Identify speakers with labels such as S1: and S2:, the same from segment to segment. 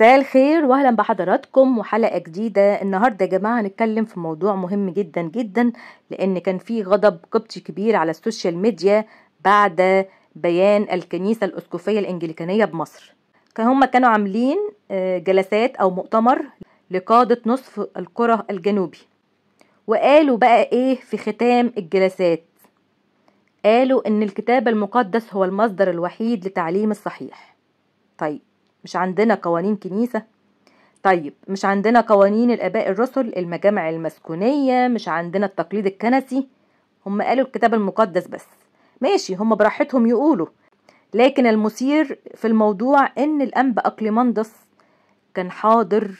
S1: مساء الخير واهلا بحضراتكم وحلقه جديده النهارده يا جماعه هنتكلم في موضوع مهم جدا جدا لان كان في غضب قبطي كبير على السوشيال ميديا بعد بيان الكنيسه الاسقفيه الانجليكانيه بمصر كان هم كانوا عاملين آه، جلسات او مؤتمر لقاده نصف القرى الجنوبي وقالوا بقى ايه في ختام الجلسات قالوا ان الكتاب المقدس هو المصدر الوحيد لتعليم الصحيح طيب مش عندنا قوانين كنيسة طيب مش عندنا قوانين الآباء الرسل المجامع المسكونية مش عندنا التقليد الكنسي هم قالوا الكتاب المقدس بس ماشي هم براحتهم يقولوا لكن المثير في الموضوع ان الانبا اقليمندس كان حاضر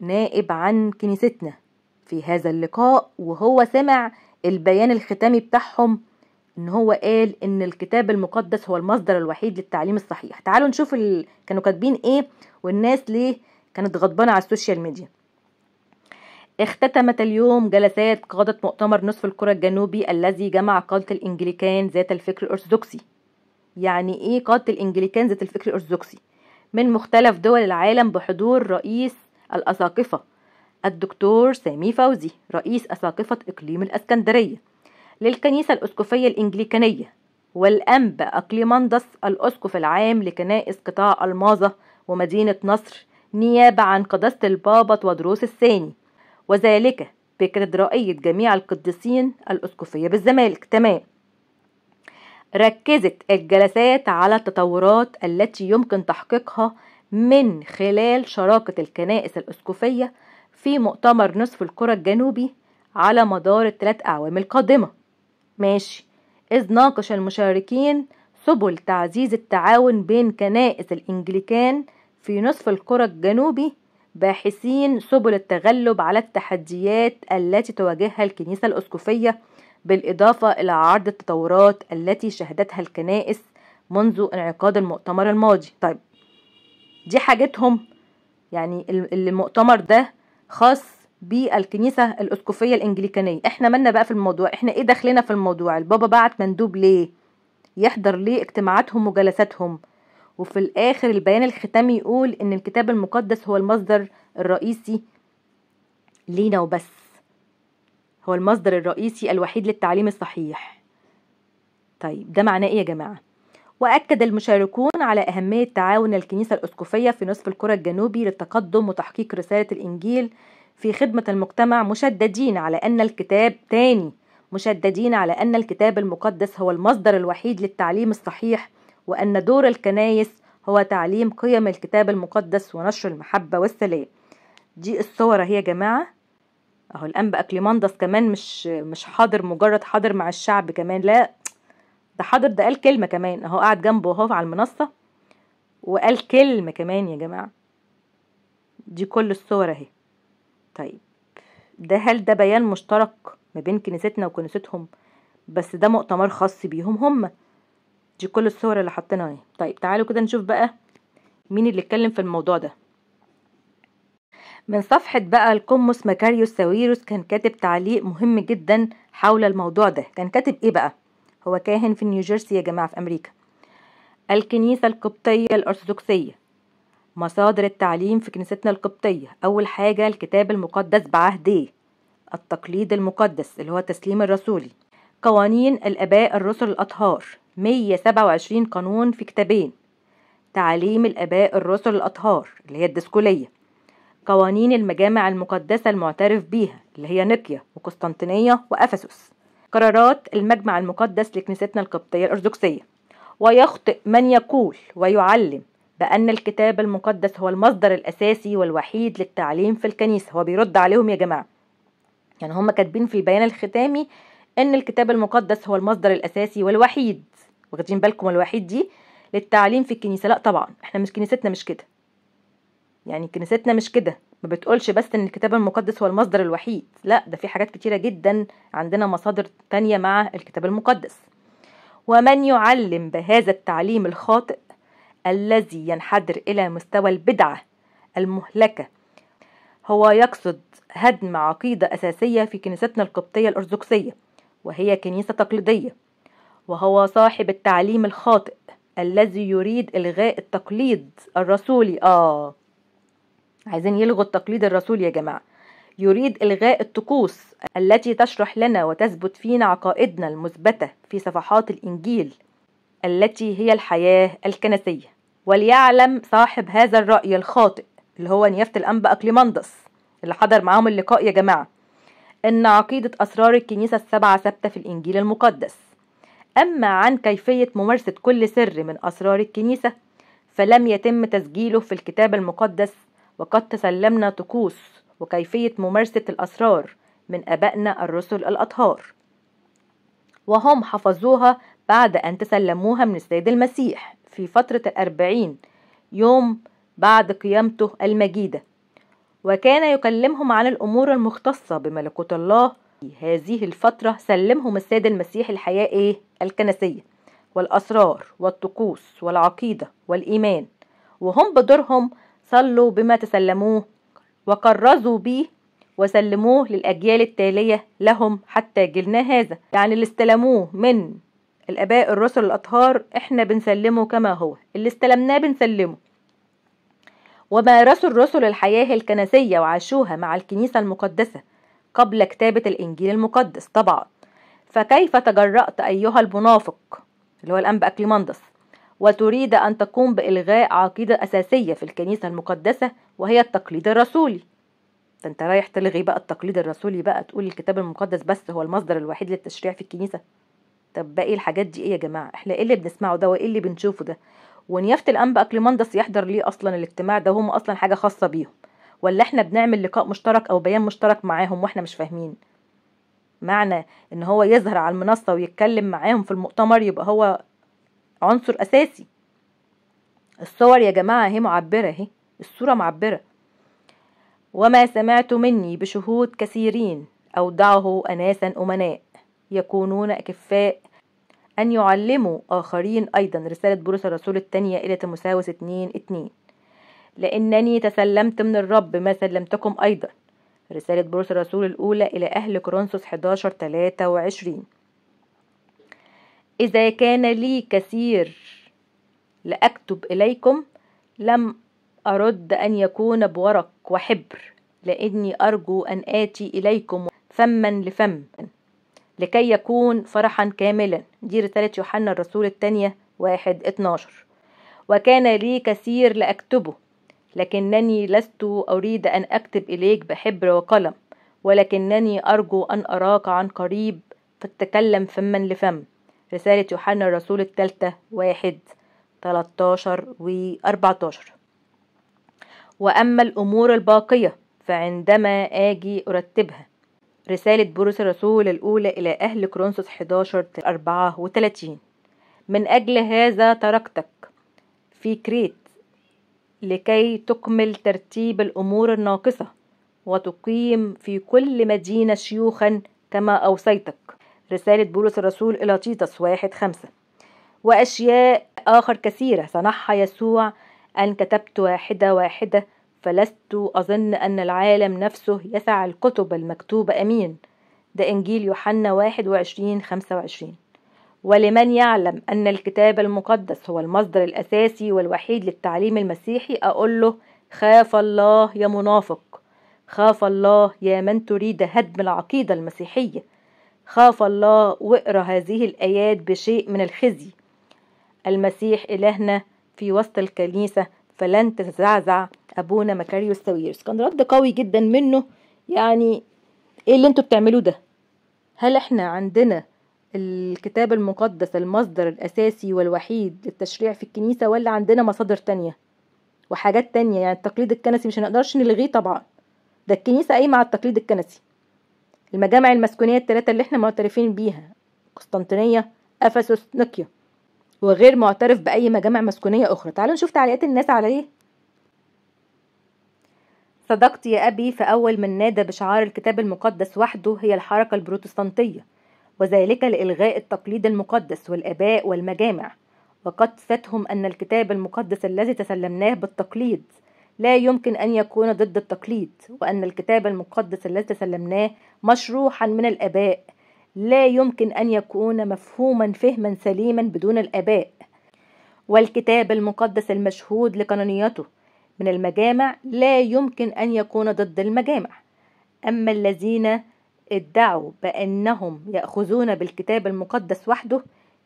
S1: نائب عن كنيستنا في هذا اللقاء وهو سمع البيان الختامي بتاعهم ان هو قال ان الكتاب المقدس هو المصدر الوحيد للتعليم الصحيح تعالوا نشوف ال... كانوا كاتبين ايه والناس ليه كانت غضبانه على السوشيال ميديا اختتمت اليوم جلسات قادة مؤتمر نصف الكرة الجنوبي الذي جمع قادة الإنجليكان ذات الفكر الأرثوذكسي يعني إيه قادة الإنجليكان ذات الفكر الأرثوذكسي من مختلف دول العالم بحضور رئيس الأساقفة الدكتور سامي فوزي رئيس أساقفة إقليم الأسكندرية للكنيسة الأسقفية الإنجليكانية والأنبا أقليمندس الأسقف العام لكنائس قطاع الماظة ومدينة نصر نيابة عن قداسة البابا تودروس الثاني وذلك بكاتدرائية جميع القديسين الأسقفية بالزمالك تمام ركزت الجلسات على التطورات التي يمكن تحقيقها من خلال شراكة الكنائس الأسقفية في مؤتمر نصف الكرة الجنوبي على مدار الثلاث أعوام القادمة ماشي إذ ناقش المشاركين سبل تعزيز التعاون بين كنائس الإنجليكان في نصف الكرة الجنوبي باحثين سبل التغلب على التحديات التي تواجهها الكنيسة الأسقفية بالإضافة إلى عرض التطورات التي شهدتها الكنائس منذ انعقاد المؤتمر الماضي طيب دي حاجتهم يعني المؤتمر ده خاص بالكنيسه الاسقفيه الانجليكانيه احنا مالنا بقى في الموضوع احنا ايه دخلنا في الموضوع البابا بعت مندوب ليه يحضر ليه اجتماعاتهم وجلساتهم وفي الاخر البيان الختامي يقول ان الكتاب المقدس هو المصدر الرئيسي لينا وبس هو المصدر الرئيسي الوحيد للتعليم الصحيح طيب ده معناه ايه يا جماعه واكد المشاركون على اهميه تعاون الكنيسه الاسقفيه في نصف الكره الجنوبي للتقدم وتحقيق رساله الانجيل في خدمة المجتمع مشددين على أن الكتاب تاني مشددين على أن الكتاب المقدس هو المصدر الوحيد للتعليم الصحيح وأن دور الكنايس هو تعليم قيم الكتاب المقدس ونشر المحبة والسلام دي الصور اهي يا جماعة اهو الأنبا أكليماندس كمان مش مش حاضر مجرد حاضر مع الشعب كمان لا ده حاضر ده قال كلمة كمان اهو قاعد جنبه اهو على المنصة وقال كلمة كمان يا جماعة دي كل الصور اهي طيب ده هل ده بيان مشترك ما بين كنيستنا وكنيستهم بس ده مؤتمر خاص بيهم هم دي كل الصور اللي حاطينها اهي طيب تعالوا كده نشوف بقى مين اللي اتكلم في الموضوع ده من صفحة بقى القمص مكاريوس ساويروس كان كاتب تعليق مهم جدا حول الموضوع ده كان كاتب ايه بقى هو كاهن في نيوجيرسي يا جماعة في أمريكا الكنيسة القبطية الأرثوذكسية مصادر التعليم في كنيستنا القبطية أول حاجة الكتاب المقدس بعهديه التقليد المقدس اللي هو التسليم الرسولي قوانين الآباء الرسل الأطهار 127 قانون في كتابين تعليم الآباء الرسل الأطهار اللي هي الدسكولية قوانين المجامع المقدسة المعترف بيها اللي هي نقيا وقسطنطينية وأفسس قرارات المجمع المقدس لكنيستنا القبطية الأرثوذكسية ويخطئ من يقول ويعلم بأن الكتاب المقدس هو المصدر الأساسي والوحيد للتعليم في الكنيسة هو بيرد عليهم يا جماعة يعني هم كاتبين في البيان الختامي أن الكتاب المقدس هو المصدر الأساسي والوحيد واخدين بالكم الوحيد دي للتعليم في الكنيسة لا طبعا احنا مش كنيستنا مش كده يعني كنيستنا مش كده ما بتقولش بس ان الكتاب المقدس هو المصدر الوحيد لا ده في حاجات كتيرة جدا عندنا مصادر تانية مع الكتاب المقدس ومن يعلم بهذا التعليم الخاطئ الذي ينحدر إلى مستوى البدعة المهلكة هو يقصد هدم عقيدة أساسية في كنيستنا القبطية الأرثوذكسية وهي كنيسة تقليدية وهو صاحب التعليم الخاطئ الذي يريد إلغاء التقليد الرسولي آه عايزين يلغوا التقليد الرسولي يا جماعة يريد إلغاء الطقوس التي تشرح لنا وتثبت فينا عقائدنا المثبتة في صفحات الإنجيل التي هي الحياة الكنسية وليعلم صاحب هذا الرأي الخاطئ اللي هو نيافة الأنبا أكليمندس اللي حضر معاهم اللقاء يا جماعة أن عقيدة أسرار الكنيسة السبعة ثابتة في الإنجيل المقدس أما عن كيفية ممارسة كل سر من أسرار الكنيسة فلم يتم تسجيله في الكتاب المقدس وقد تسلمنا طقوس وكيفية ممارسة الأسرار من أبائنا الرسل الأطهار وهم حفظوها بعد أن تسلموها من السيد المسيح في فترة الأربعين يوم بعد قيامته المجيدة وكان يكلمهم عن الأمور المختصة بملكوت الله في هذه الفترة سلمهم السيد المسيح الحياة إيه؟ الكنسية والأسرار والطقوس والعقيدة والإيمان وهم بدورهم صلوا بما تسلموه وكرزوا بيه وسلموه للأجيال التالية لهم حتى جيلنا هذا يعني اللي استلموه من الآباء الرسل الأطهار إحنا بنسلمه كما هو اللي استلمناه بنسلمه ومارسوا الرسل الحياة الكنسية وعاشوها مع الكنيسة المقدسة قبل كتابة الإنجيل المقدس طبعا فكيف تجرأت أيها المنافق اللي هو الأنبا أكليمندس وتريد أن تقوم بإلغاء عقيدة أساسية في الكنيسة المقدسة وهي التقليد الرسولي ده انت رايح تلغي بقى التقليد الرسولي بقى تقول الكتاب المقدس بس هو المصدر الوحيد للتشريع في الكنيسة طب باقي الحاجات دي ايه يا جماعه احنا ايه اللي بنسمعه ده وايه اللي بنشوفه ده ونيافه الانبا اكليمندس يحضر ليه اصلا الاجتماع ده وهم اصلا حاجه خاصه بيهم ولا احنا بنعمل لقاء مشترك او بيان مشترك معاهم واحنا مش فاهمين معنى ان هو يظهر على المنصه ويتكلم معاهم في المؤتمر يبقى هو عنصر اساسي الصور يا جماعه اهي معبره اهي الصوره معبره وما سمعت مني بشهود كثيرين أودعه أناسا أمناء يكونون أكفاء أن يعلموا آخرين أيضا رسالة بولس الرسول الثانية إلى تيموثاوس 2 2 لأنني تسلمت من الرب ما سلمتكم أيضا رسالة بولس الرسول الأولى إلى أهل كورنثوس 11 23 إذا كان لي كثير لأكتب إليكم لم أرد أن يكون بورق وحبر لأني أرجو أن آتي إليكم فما لفم لكي يكون فرحا كاملا دي رسالة يوحنا الرسول الثانية واحد اتناشر وكان لي كثير لأكتبه لكنني لست أريد أن أكتب إليك بحبر وقلم ولكنني أرجو أن أراك عن قريب فتتكلم فما لفم رسالة يوحنا الرسول الثالثة واحد تلتاشر وأربعتاشر وأما الأمور الباقية فعندما آجي أرتبها رسالة بولس الرسول الأولى إلى أهل كرونسوس 11 4 وثلاثين من أجل هذا تركتك في كريت لكي تكمل ترتيب الأمور الناقصة وتقيم في كل مدينة شيوخا كما أوصيتك رسالة بولس الرسول إلى تيتس واحد خمسة وأشياء آخر كثيرة صنعها يسوع أن كتبت واحدة واحدة فلست أظن أن العالم نفسه يسع الكتب المكتوبة أمين ده إنجيل يوحنا واحد وعشرين خمسة وعشرين ولمن يعلم أن الكتاب المقدس هو المصدر الأساسي والوحيد للتعليم المسيحي أقول له خاف الله يا منافق خاف الله يا من تريد هدم العقيدة المسيحية خاف الله واقرا هذه الآيات بشيء من الخزي المسيح إلهنا في وسط الكنيسة فلن تتزعزع ابونا مكاريوس ساويرس كان رد قوي جدا منه يعني ايه اللي انتوا بتعملوه ده هل احنا عندنا الكتاب المقدس المصدر الاساسي والوحيد للتشريع في الكنيسه ولا عندنا مصادر تانية وحاجات تانية يعني التقليد الكنسي مش هنقدرش نلغيه طبعا ده الكنيسه قايمه على التقليد الكنسي المجامع المسكونيه الثلاثه اللي احنا معترفين بيها قسطنطينيه افسس نقيه وغير معترف بأي مجامع مسكونية أخرى تعالوا نشوف تعليقات الناس عليه إيه. صدقت يا أبي فأول من نادى بشعار الكتاب المقدس وحده هي الحركة البروتستانتية وذلك لإلغاء التقليد المقدس والآباء والمجامع وقد فاتهم أن الكتاب المقدس الذي تسلمناه بالتقليد لا يمكن أن يكون ضد التقليد وأن الكتاب المقدس الذي تسلمناه مشروحا من الآباء لا يمكن أن يكون مفهوما فهما سليما بدون الآباء والكتاب المقدس المشهود لقانونيته من المجامع لا يمكن أن يكون ضد المجامع أما الذين ادعوا بأنهم يأخذون بالكتاب المقدس وحده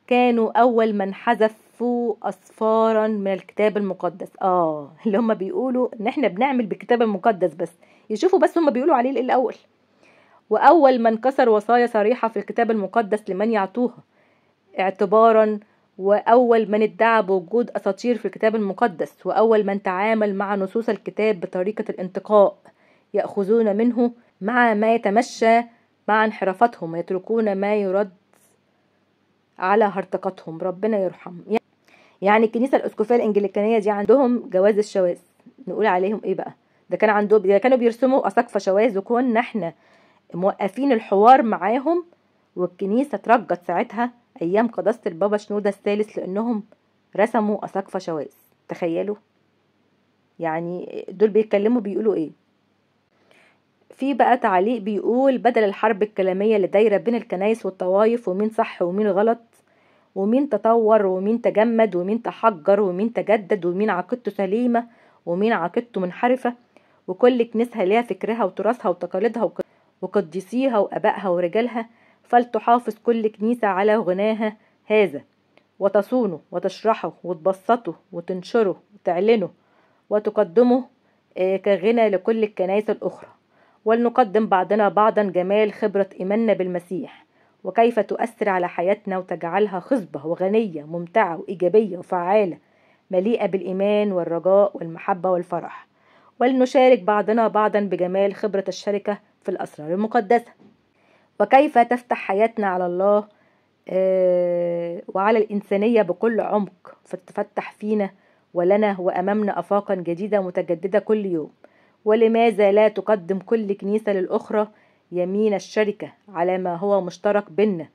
S1: كانوا أول من حذفوا أصفارا من الكتاب المقدس آه اللي هم بيقولوا إن إحنا بنعمل بالكتاب المقدس بس يشوفوا بس هم بيقولوا عليه الأول وأول من كسر وصايا صريحة في الكتاب المقدس لمن يعطوها اعتبارا وأول من ادعى بوجود أساطير في الكتاب المقدس وأول من تعامل مع نصوص الكتاب بطريقة الانتقاء يأخذون منه مع ما يتمشى مع انحرافاتهم ويتركون ما يرد على هرطقتهم ربنا يرحم يعني الكنيسة الأسقفية الإنجليكانية دي عندهم جواز الشواذ نقول عليهم إيه بقى ده كان عندهم ده كانوا بيرسموا أساقفة شواذ وكنا احنا موقفين الحوار معاهم والكنيسة ترجت ساعتها أيام قداسة البابا شنودة الثالث لأنهم رسموا أساقفة شواذ تخيلوا يعني دول بيتكلموا بيقولوا ايه في بقى تعليق بيقول بدل الحرب الكلامية اللي دايرة بين الكنايس والطوايف ومين صح ومين غلط ومين تطور ومين تجمد ومين تحجر ومين تجدد ومين عقيدته سليمة ومين عقيدته منحرفة وكل كنيسها ليها فكرها وتراثها وتقاليدها وكل... وقديسيها وأبائها ورجالها فلتحافظ كل كنيسة على غناها هذا وتصونه وتشرحه وتبسطه وتنشره وتعلنه وتقدمه آه، كغنى لكل الكنائس الأخرى ولنقدم بعضنا بعضا جمال خبرة إيماننا بالمسيح وكيف تؤثر على حياتنا وتجعلها خصبة وغنية ممتعة وإيجابية وفعالة مليئة بالإيمان والرجاء والمحبة والفرح ولنشارك بعضنا بعضا بجمال خبرة الشركة في الأسرار المقدسة وكيف تفتح حياتنا على الله آه، وعلى الإنسانية بكل عمق فتفتح فينا ولنا وأمامنا أفاقا جديدة متجددة كل يوم ولماذا لا تقدم كل كنيسة للأخرى يمين الشركة على ما هو مشترك بينا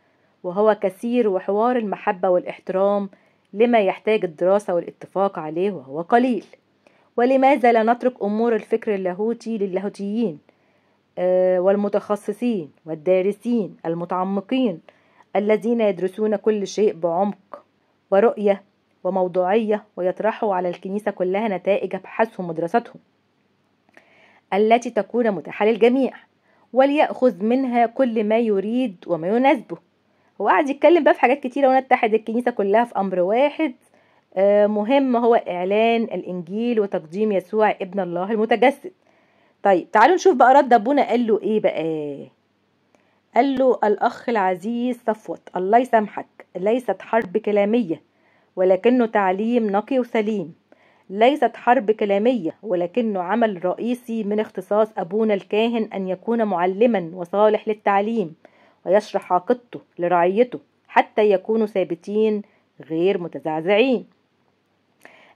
S1: وهو كثير وحوار المحبة والاحترام لما يحتاج الدراسة والاتفاق عليه وهو قليل ولماذا لا نترك أمور الفكر اللاهوتي للاهوتيين آه، والمتخصصين والدارسين المتعمقين الذين يدرسون كل شيء بعمق ورؤية وموضوعية ويطرحوا على الكنيسة كلها نتائج أبحاثهم ودراستهم التي تكون متاحة للجميع وليأخذ منها كل ما يريد وما يناسبه هو قاعد يتكلم بقى في حاجات كتيرة ونتحد الكنيسة كلها في أمر واحد آه، مهم هو إعلان الإنجيل وتقديم يسوع ابن الله المتجسد طيب تعالوا نشوف بقى رد ابونا قال له ايه بقى قال له الاخ العزيز صفوت الله يسامحك ليست حرب كلاميه ولكنه تعليم نقي وسليم ليست حرب كلامية ولكنه عمل رئيسي من اختصاص أبونا الكاهن أن يكون معلما وصالح للتعليم ويشرح عقيدته لرعيته حتى يكونوا ثابتين غير متزعزعين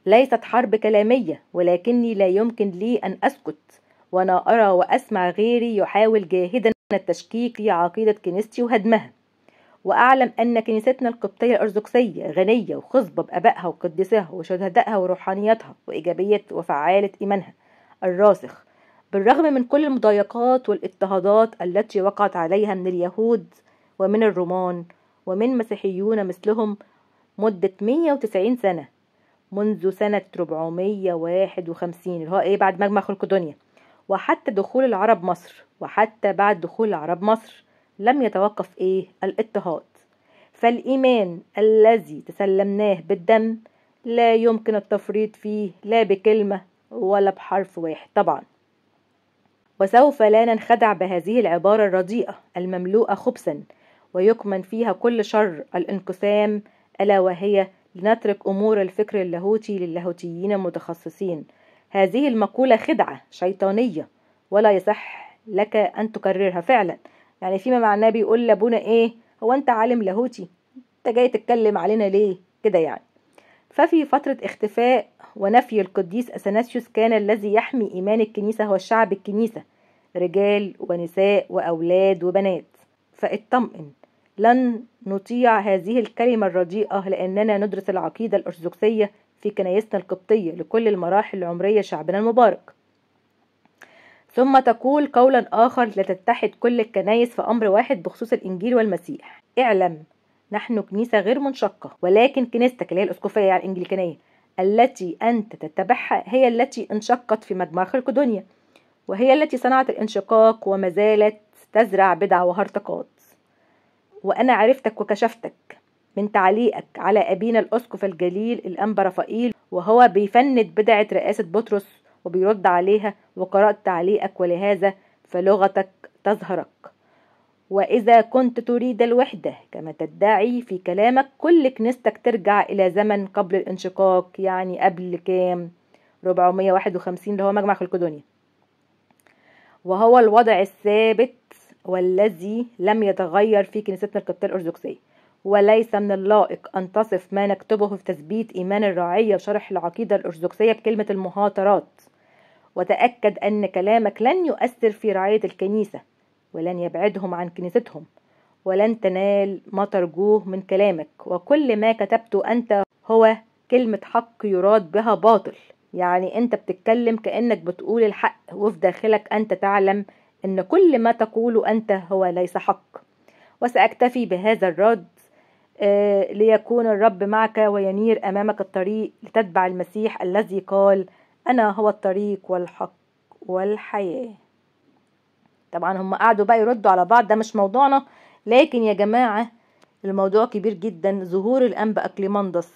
S1: ليست حرب كلامية ولكني لا يمكن لي أن أسكت وأنا أرى وأسمع غيري يحاول جاهدا التشكيك في عقيدة كنيستي وهدمها وأعلم أن كنيستنا القبطية الأرثوذكسية غنية وخصبة بآبائها وقديسها وشهدائها وروحانيتها وإيجابية وفعالة إيمانها الراسخ بالرغم من كل المضايقات والاضطهادات التي وقعت عليها من اليهود ومن الرومان ومن مسيحيون مثلهم مدة 190 سنة منذ سنة 451 اللي هو إيه بعد مجمع الدنيا وحتى دخول العرب مصر وحتى بعد دخول العرب مصر لم يتوقف ايه الاضطهاد فالإيمان الذي تسلمناه بالدم لا يمكن التفريط فيه لا بكلمة ولا بحرف واحد طبعا وسوف لا ننخدع بهذه العبارة الرديئة المملوءة خبثا ويكمن فيها كل شر الانقسام ألا وهي لنترك أمور الفكر اللاهوتي للاهوتيين المتخصصين هذه المقولة خدعة شيطانية ولا يصح لك أن تكررها فعلا يعني فيما معناه بيقول لابونا إيه هو أنت عالم لاهوتي أنت جاي تتكلم علينا ليه كده يعني ففي فترة اختفاء ونفي القديس أثناسيوس كان الذي يحمي إيمان الكنيسة هو الشعب الكنيسة رجال ونساء وأولاد وبنات فاطمئن لن نطيع هذه الكلمة الرديئة لأننا ندرس العقيدة الأرثوذكسية في كنايسنا القبطية لكل المراحل العمرية شعبنا المبارك ثم تقول قولا آخر لتتحد كل الكنايس في أمر واحد بخصوص الإنجيل والمسيح اعلم نحن كنيسة غير منشقة ولكن كنيستك اللي هي الأسقفية يعني الأنجليكانية التي أنت تتبعها هي التي انشقت في مجمع خلق دنيا وهي التي صنعت الانشقاق وما زالت تزرع بدع وهرطقات وأنا عرفتك وكشفتك من تعليقك على أبينا الأسقف الجليل الأنبا رفائيل وهو بيفند بدعة رئاسة بطرس وبيرد عليها وقرأت تعليقك ولهذا فلغتك تظهرك وإذا كنت تريد الوحدة كما تدعي في كلامك كل كنيستك ترجع إلى زمن قبل الانشقاق يعني قبل كام 451 اللي هو مجمع خلقدونيا وهو الوضع الثابت والذي لم يتغير في كنيستنا القبطية الأرثوذكسية وليس من اللائق أن تصف ما نكتبه في تثبيت إيمان الرعية وشرح العقيدة الأرثوذكسية بكلمة المهاترات وتأكد أن كلامك لن يؤثر في رعاية الكنيسة ولن يبعدهم عن كنيستهم ولن تنال ما ترجوه من كلامك وكل ما كتبته أنت هو كلمة حق يراد بها باطل يعني أنت بتتكلم كأنك بتقول الحق وفي داخلك أنت تعلم أن كل ما تقوله أنت هو ليس حق وسأكتفي بهذا الرد آه، ليكون الرب معك وينير أمامك الطريق لتتبع المسيح الذي قال أنا هو الطريق والحق والحياة طبعا هم قعدوا بقى يردوا على بعض ده مش موضوعنا لكن يا جماعة الموضوع كبير جدا ظهور الأنبا أكليمندس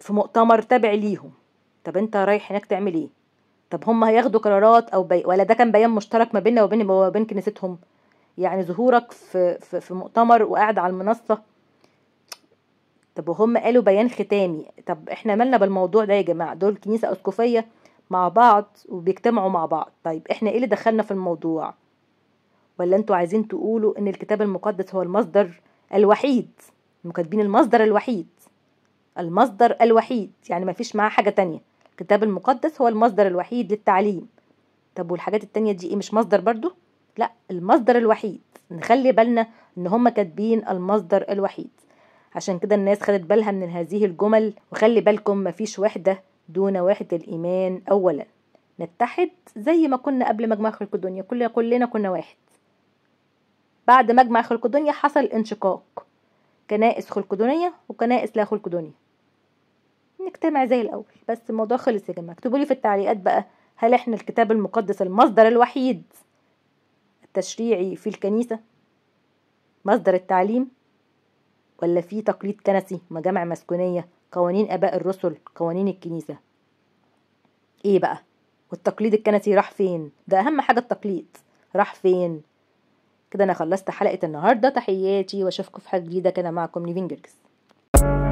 S1: في مؤتمر تابع ليهم طب انت رايح هناك تعمل ايه طب هم هياخدوا قرارات او بي... ولا ده كان بيان مشترك ما بيننا وبين وبين كنيستهم يعني ظهورك في, في مؤتمر وقاعد على المنصه طب وهم قالوا بيان ختامي طب احنا مالنا بالموضوع ده يا جماعه دول كنيسه اسقفيه مع بعض وبيجتمعوا مع بعض طيب احنا ايه اللي دخلنا في الموضوع ولا انتوا عايزين تقولوا ان الكتاب المقدس هو المصدر الوحيد مكاتبين المصدر الوحيد المصدر الوحيد يعني ما فيش معاه حاجه تانية الكتاب المقدس هو المصدر الوحيد للتعليم طب والحاجات التانية دي ايه مش مصدر برضو لا المصدر الوحيد نخلي بالنا ان هم كاتبين المصدر الوحيد عشان كده الناس خدت بالها من هذه الجمل وخلي بالكم مفيش وحدة دون وحدة الإيمان أولا نتحد زي ما كنا قبل مجمع خلق الدنيا كل كلنا كنا واحد بعد مجمع خلق الدنيا حصل انشقاق كنائس خلق دنيا وكنائس لا خلق دنيا نجتمع زي الأول بس الموضوع خلص يا جماعة اكتبوا لي في التعليقات بقى هل احنا الكتاب المقدس المصدر الوحيد التشريعي في الكنيسة مصدر التعليم ولا في تقليد كنسي مجامع مسكونية قوانين آباء الرسل قوانين الكنيسة ايه بقى والتقليد الكنسي راح فين ده أهم حاجة التقليد راح فين كده أنا خلصت حلقة النهاردة تحياتي وأشوفكم في حلقة جديدة كده معكم ليفين you